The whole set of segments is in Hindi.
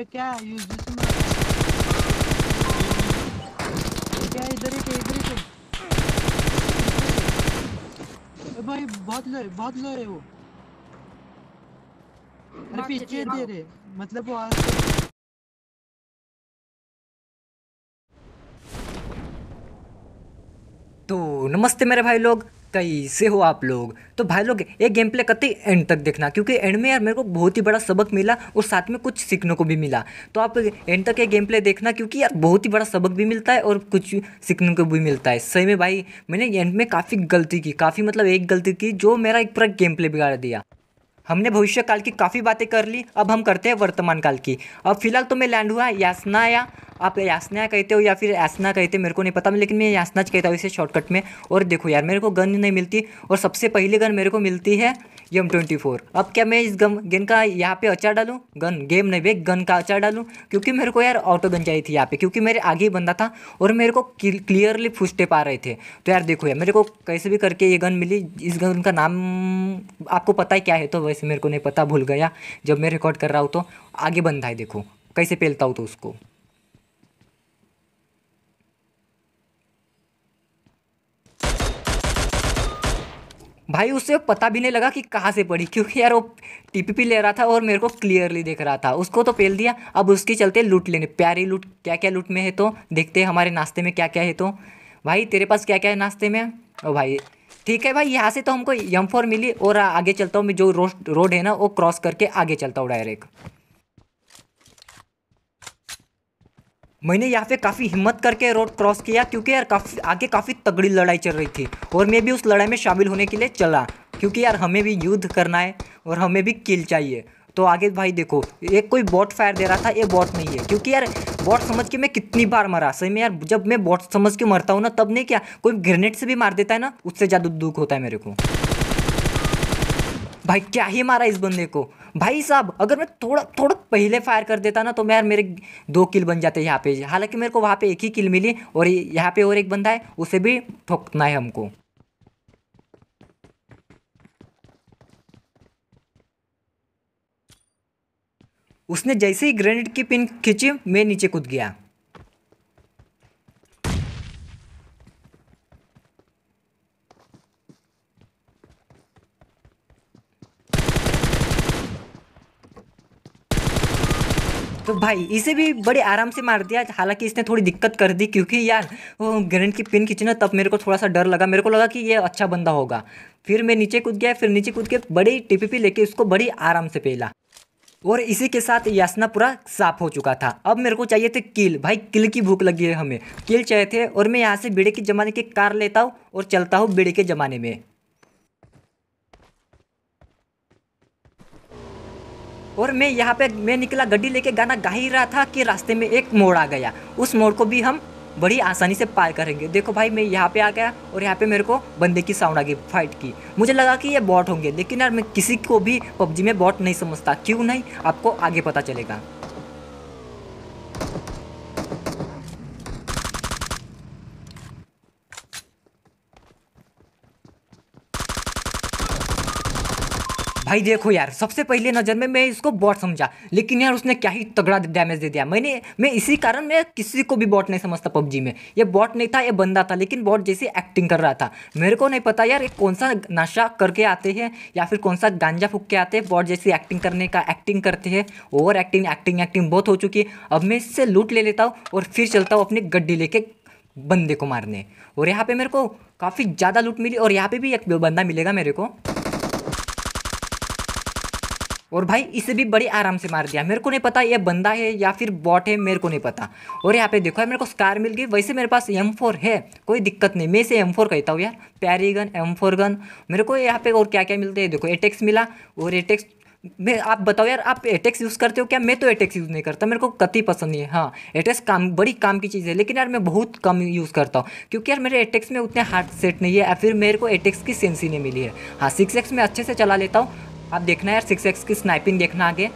अबे क्या यूज दिस क्या इधर ही इधर ही भाई बहुत लो है बहुत लो है वो अरे पीछे दे रहे मतलब वो आज तो नमस्ते मेरे भाई लोग कैसे हो आप लोग तो भाई लोग ये गेम प्ले कते एंड तक देखना क्योंकि एंड में यार मेरे को बहुत ही बड़ा सबक मिला और साथ में कुछ सीखने को भी मिला तो आप एंड तक ये गेम प्ले देखना क्योंकि यार बहुत ही बड़ा सबक भी मिलता है और कुछ सीखने को भी मिलता है सही में भाई मैंने एंड में काफ़ी गलती की काफ़ी मतलब एक गलती की जो मेरा एक पूरा गेम प्ले बिगाड़ दिया हमने भविष्य काल की काफ़ी बातें कर ली अब हम करते हैं वर्तमान काल की अब फिलहाल तो मैं लैंड हुआ यासना या आप यासना कहते हो या फिर यासना कहते मेरे को नहीं पता लेकिन मैं यासना कहता हूँ इसे शॉर्टकट में और देखो यार मेरे को गन नहीं मिलती और सबसे पहली गन मेरे को मिलती है एम ट्वेंटी फोर अब क्या मैं इस गम गेन का यहाँ पे अचार डालूँ गन गेम नहीं वे गन का अचार डालूँ क्योंकि मेरे को यार ऑटो गन चाहिए थी यहाँ पे क्योंकि मेरे आगे ही बंदा था और मेरे को क्लियरली फुट पा रहे थे तो यार देखो यार मेरे को कैसे भी करके ये गन मिली इस गन का नाम आपको पता ही क्या है तो वैसे मेरे को नहीं पता भूल गया जब मैं रिकॉर्ड कर रहा हूँ तो आगे बंदा है देखो कैसे पेलता हूँ तो उसको भाई उसे पता भी नहीं लगा कि कहाँ से पड़ी क्योंकि यार वो टीपीपी ले रहा था और मेरे को क्लियरली देख रहा था उसको तो पेल दिया अब उसकी चलते लूट लेने प्यारी लूट क्या क्या लूट में है तो देखते हैं हमारे नाश्ते में क्या क्या है तो भाई तेरे पास क्या क्या है नाश्ते में ओ भाई ठीक है भाई यहाँ से तो हमको यम फोर मिली और आगे चलता हूँ मैं जो रोड रोड है ना वो क्रॉस करके आगे चलता हूँ डायरेक्ट मैंने यहाँ पे काफ़ी हिम्मत करके रोड क्रॉस किया क्योंकि यार काफ़ी आगे काफ़ी तगड़ी लड़ाई चल रही थी और मैं भी उस लड़ाई में शामिल होने के लिए चला क्योंकि यार हमें भी युद्ध करना है और हमें भी किल चाहिए तो आगे भाई देखो एक कोई बॉट फायर दे रहा था ये बॉट नहीं है क्योंकि यार बॉट समझ के मैं कितनी बार मरा सही में यार जब मैं बॉट समझ के मरता हूँ ना तब नहीं क्या कोई ग्रेनेड से भी मार देता है ना उससे ज़्यादा दुख होता है मेरे को भाई क्या ही मारा इस बंदे को भाई साहब अगर मैं थोड़ा थोड़ा पहले फायर कर देता ना तो मैं यार मेरे दो किल बन जाते यहाँ पे हालांकि मेरे को वहाँ पे एक ही किल मिली और यहाँ पे और एक बंदा है उसे भी ठोकना है हमको उसने जैसे ही ग्रेनेड की पिन खींची मैं नीचे कूद गया तो भाई इसे भी बड़े आराम से मार दिया हालांकि इसने थोड़ी दिक्कत कर दी क्योंकि यार वो ग्रेनेड की पिन खींची ना तब मेरे को थोड़ा सा डर लगा मेरे को लगा कि ये अच्छा बंदा होगा फिर मैं नीचे कूद गया फिर नीचे कूद के बड़ी टीपीपी लेके उसको बड़ी आराम से पेला और इसी के साथ यासना पूरा साफ हो चुका था अब मेरे को चाहिए थे किल भाई किल की भूख लगी है हमें किल चाहिए थे और मैं यहाँ से बीड़े के ज़माने की कार लेता हूँ और चलता हूँ बीड़े के ज़माने में और मैं यहाँ पे मैं निकला गड्डी लेके गाना गा ही रहा था कि रास्ते में एक मोड़ आ गया उस मोड़ को भी हम बड़ी आसानी से पार करेंगे देखो भाई मैं यहाँ पे आ गया और यहाँ पे मेरे को बंदे की साउंड आ गई फाइट की मुझे लगा कि ये बॉट होंगे लेकिन यार मैं किसी को भी पबजी में बॉट नहीं समझता क्यों नहीं आपको आगे पता चलेगा भाई देखो यार सबसे पहले नज़र में मैं इसको बॉट समझा लेकिन यार उसने क्या ही तगड़ा डैमेज दे दिया मैंने मैं इसी कारण मैं किसी को भी बॉट नहीं समझता पबजी में ये बॉट नहीं था ये बंदा था लेकिन बॉट जैसे एक्टिंग कर रहा था मेरे को नहीं पता यार ये कौन सा नशा करके आते हैं या फिर कौन सा गांजा फूक के आते हैं बॉट जैसी एक्टिंग करने का एक्टिंग करते हैं ओवर एक्टिंग एक्टिंग एक्टिंग बहुत हो चुकी है अब मैं इससे लूट ले लेता हूँ और फिर चलता हूँ अपनी गड्डी लेके बंदे को मारने और यहाँ पे मेरे को काफ़ी ज़्यादा लूट मिली और यहाँ पे भी एक बंदा मिलेगा मेरे को और भाई इसे भी बड़ी आराम से मार दिया मेरे को नहीं पता ये बंदा है या फिर बॉट है मेरे को नहीं पता और यहाँ पे देखो यार मेरे को स्कार मिल गई वैसे मेरे पास एम फोर है कोई दिक्कत नहीं मैं इसे एम फोर कहता हूँ यार प्यारी गन एम फोर गन मेरे को यहाँ पे और क्या क्या मिलते हैं देखो एटेक्स मिला और एटेक्स मैं आप बताओ यार आप एटेक्स यूज़ करते हो क्या मैं तो एटेक्स यूज़ नहीं करता मेरे को कति पसंद नहीं है हाँ एटेक्स काम बड़ी काम की चीज़ है लेकिन यार मैं बहुत कम यूज़ करता हूँ क्योंकि यार मेरे एटेक्स में उतने हार्ड सेट नहीं है या फिर मेरे को एटेक्स की सेंसी नहीं मिली है हाँ सिक्स एक्स में अच्छे से चला लेता हूँ आप देखना यार सिक्स एक्स की स्नाइपिंग देखना आगे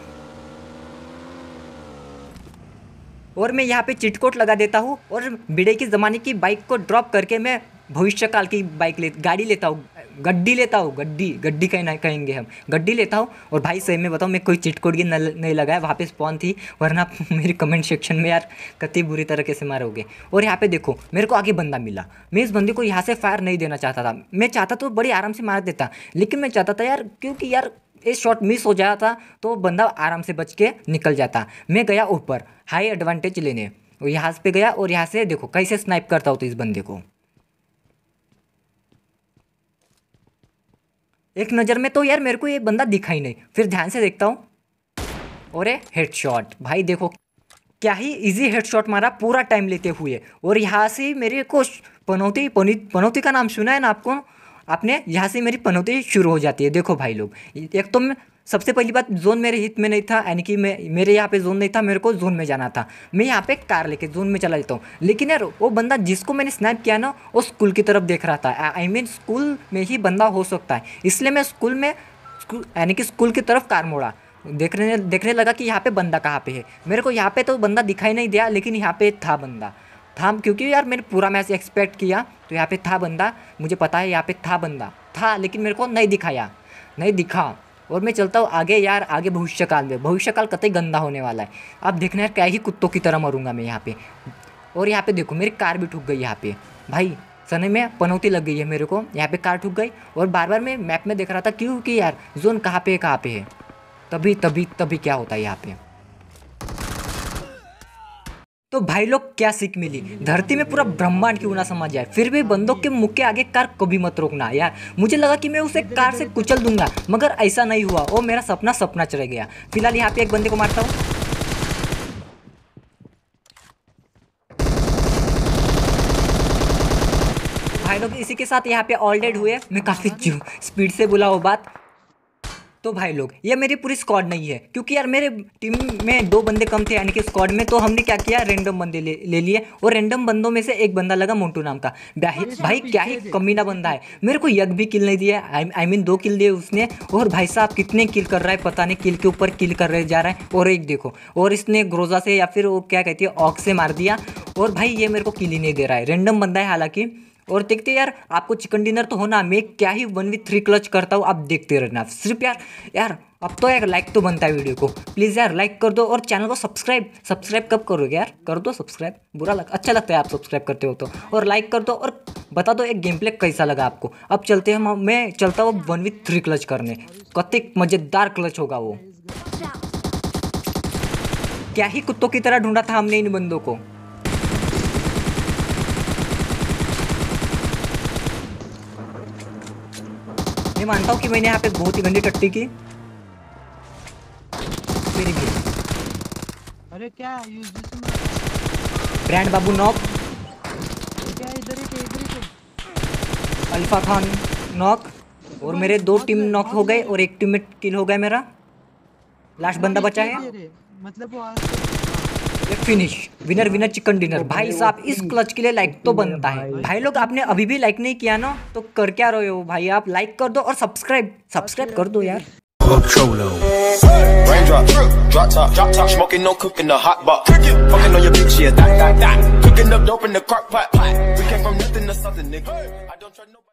और मैं यहाँ पे चिटकोट लगा देता हूँ और बिड़े के ज़माने की बाइक को ड्रॉप करके मैं भविष्य काल की बाइक ले गाड़ी लेता हूँ गड्डी लेता हूँ गड्डी गड्डी कहना कहेंगे हम गड्डी लेता हूँ और भाई सही में बताऊँ मैं कोई चिटकोट ये नहीं लगाया वहाँ पे स्पॉन थी वरना मेरे कमेंट सेक्शन में यार कति बुरी तरीके से मारोगे और यहाँ पे देखो मेरे को आगे बंदा मिला मैं इस बंदे को यहाँ से फायर नहीं देना चाहता था मैं चाहता तो बड़ी आराम से मार देता लेकिन मैं चाहता था यार क्योंकि यार एक शॉट मिस हो जाता तो बंदा आराम से बच के निकल जाता मैं गया ऊपर हाई एडवांटेज लेने और यहाँ पे गया और यहाँ से देखो कैसे स्नाइप करता हो तो इस बंदे को एक नज़र में तो यार मेरे को ये बंदा दिखा ही नहीं फिर ध्यान से देखता हूँ और हेड शॉट भाई देखो क्या ही इजी हेड शॉट मारा पूरा टाइम लेते हुए और यहाँ से मेरे को पनौती पनौती का नाम सुना है ना आपको आपने यहाँ से मेरी पनौती शुरू हो जाती है देखो भाई लोग एक तो मैं सबसे पहली बात जोन मेरे हित में नहीं था यानी कि मैं मेरे यहाँ पे जोन नहीं था मेरे को जोन में जाना था मैं यहाँ पे कार लेके जोन में चला जाता हूँ लेकिन यार वो बंदा जिसको मैंने स्नैप किया ना वो स्कूल की तरफ देख रहा था I I mean mean, school में ही बंदा हो सकता है इसलिए मैं स्कूल में यानी कि स्कूल की तरफ कार मोड़ा देखने देखने लगा कि यहाँ पे बंदा कहाँ पे है मेरे को यहाँ पे तो बंदा दिखाई नहीं दिया लेकिन यहाँ पे था बंदा था क्योंकि यार मैंने पूरा मैच एक्सपेक्ट किया तो यहाँ पे था बंदा मुझे पता है यहाँ पे था बंदा था लेकिन मेरे को नहीं दिखाया नहीं दिखा और मैं चलता हूँ आगे यार आगे भविष्यकाल में भविष्यकाल कतई गंदा होने वाला है अब देखना है क्या ही कुत्तों की तरह मरूंगा मैं यहाँ पे और यहाँ पे देखो मेरी कार भी ठुक गई यहाँ पे भाई सने में पनौती लग गई है मेरे को यहाँ पे कार ठुक गई और बार बार मैं मैप में देख रहा था क्योंकि यार जोन कहाँ पे कहाँ पे है तभी तभी तभी क्या होता है यहाँ पे तो भाई लोग क्या सीख मिली धरती में पूरा ब्रह्मांड क्यों ना समझ जाए फिर भी बंदों के मुख के आगे कार कभी मत रोकना यार मुझे लगा कि मैं उसे कार से कुचल दूंगा मगर ऐसा नहीं हुआ वो मेरा सपना सपना चढ़ गया फिलहाल यहाँ पे एक बंदे को मारता हूँ भाई लोग इसी के साथ यहाँ पे ऑल डेड हुए मैं काफ़ी स्पीड से बोला वो बात तो भाई लोग ये मेरी पूरी स्क्वाड नहीं है क्योंकि यार मेरे टीम में दो बंदे कम थे यानी कि स्क्वाड में तो हमने क्या किया रेंडम बंदे ले, ले लिए और रेंडम बंदों में से एक बंदा लगा मोन्टू नाम का अच्छा, भाई क्या ही कमीना बंदा है मेरे को यज्ञ भी किल नहीं दिया आई मीन दो किल दिए उसने और भाई साहब कितने किल कर रहा है पता नहीं किल के ऊपर किल कर रहे जा रहा है और एक देखो और इसने ग्रोजा से या फिर वो क्या कहती है ऑक से मार दिया और भाई ये मेरे को किल ही नहीं दे रहा है रेंडम बंदा है हालांकि और देखते यार आपको चिकन डिनर तो होना मैं क्या ही वन विथ थ्री क्लच करता हूँ आप देखते रहना सिर्फ यार यार अब तो यार लाइक तो बनता है वीडियो को प्लीज़ यार लाइक कर दो और चैनल को सब्सक्राइब सब्सक्राइब कब करोगे यार कर दो सब्सक्राइब बुरा लग अच्छा लगता है आप सब्सक्राइब करते हो तो और लाइक कर दो और बता दो एक गेम प्ले कैसा लगा आपको अब चलते हैं मैं चलता हूँ वन विथ थ्री क्लच करने कतिक मज़ेदार क्लच होगा वो क्या ही कुत्तों की तरह ढूंढा था हमने इन बंदों को मैं मानता हूँ कि मैंने यहाँ पे बहुत ही गंदी टट्टी की फिर भी अरे क्या ब्रांड बाबू नॉक क्या इधर इधर अल्फा खान नॉक और मेरे दो टीम नॉक हो गए और एक टीम में किल हो गया मेरा लास्ट बंदा बचा है मतलब वो finish winner winner chicken dinner भाई साहब इस क्लच के लिए लाइक तो बनता है भाई लोग आपने अभी भी लाइक नहीं किया ना तो कर क्या रहे हो भाई आप लाइक कर दो और सब्सक्राइब सब्सक्राइब कर दो यार